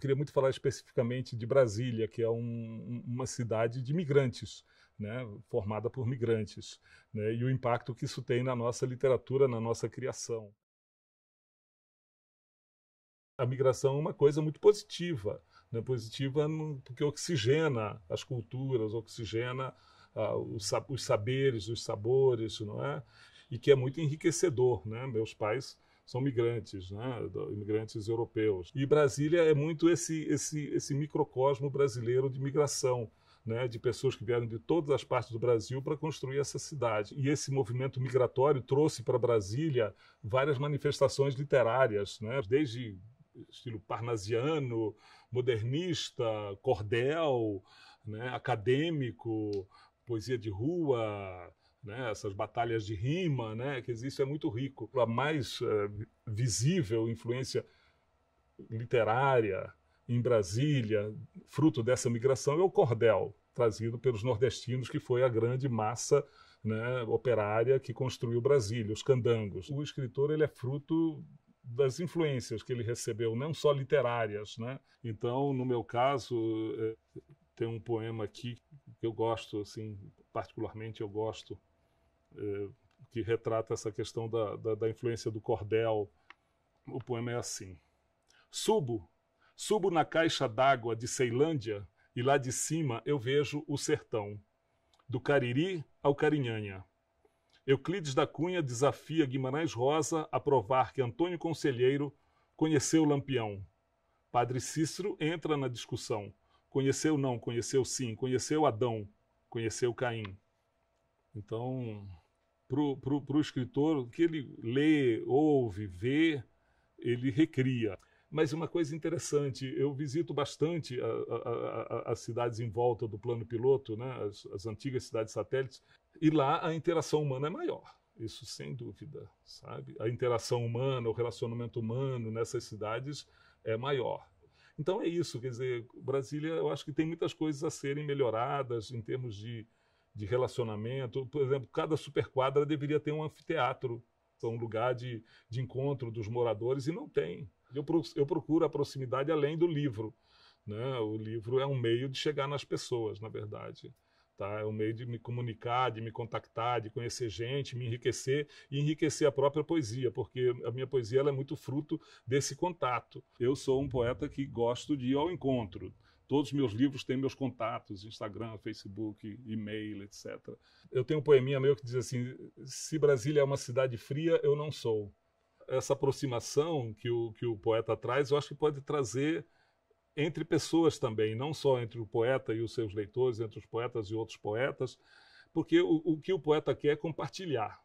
eu queria muito falar especificamente de Brasília, que é um, uma cidade de migrantes. Né, formada por migrantes, né, e o impacto que isso tem na nossa literatura, na nossa criação. A migração é uma coisa muito positiva, né, positiva porque oxigena as culturas, oxigena ah, os, os saberes, os sabores, não é? e que é muito enriquecedor. Né? Meus pais são migrantes, né? imigrantes europeus. E Brasília é muito esse, esse, esse microcosmo brasileiro de migração. Né, de pessoas que vieram de todas as partes do Brasil para construir essa cidade. E esse movimento migratório trouxe para Brasília várias manifestações literárias, né, desde estilo parnasiano, modernista, cordel, né, acadêmico, poesia de rua, né, essas batalhas de rima, né, que isso é muito rico. A mais eh, visível influência literária em Brasília, fruto dessa migração, é o cordel, trazido pelos nordestinos, que foi a grande massa né, operária que construiu Brasília, os candangos. O escritor ele é fruto das influências que ele recebeu, não só literárias. Né? Então, no meu caso, eh, tem um poema aqui que eu gosto, assim, particularmente eu gosto, eh, que retrata essa questão da, da, da influência do cordel. O poema é assim: Subo, subo na caixa d'água de Ceilândia e lá de cima eu vejo o sertão, do Cariri ao Carinhanha. Euclides da Cunha desafia Guimarães Rosa a provar que Antônio Conselheiro conheceu Lampião. Padre Cícero entra na discussão. Conheceu não, conheceu sim, conheceu Adão, conheceu Caim. Então, para o escritor, o que ele lê, ouve, vê, ele recria. Mas uma coisa interessante, eu visito bastante a, a, a, as cidades em volta do plano piloto, né? as, as antigas cidades satélites, e lá a interação humana é maior. Isso sem dúvida, sabe? A interação humana, o relacionamento humano nessas cidades é maior. Então é isso, quer dizer, Brasília, eu acho que tem muitas coisas a serem melhoradas em termos de de relacionamento. Por exemplo, cada superquadra deveria ter um anfiteatro, um lugar de, de encontro dos moradores, e não tem. Eu, eu procuro a proximidade além do livro. Né? O livro é um meio de chegar nas pessoas, na verdade. Tá? É um meio de me comunicar, de me contactar, de conhecer gente, me enriquecer e enriquecer a própria poesia, porque a minha poesia é muito fruto desse contato. Eu sou um poeta que gosto de ir ao encontro. Todos os meus livros têm meus contatos, Instagram, Facebook, e-mail, etc. Eu tenho um poeminha meu que diz assim: se Brasília é uma cidade fria, eu não sou. Essa aproximação que o, que o poeta traz, eu acho que pode trazer entre pessoas também, não só entre o poeta e os seus leitores, entre os poetas e outros poetas, porque o, o que o poeta quer é compartilhar.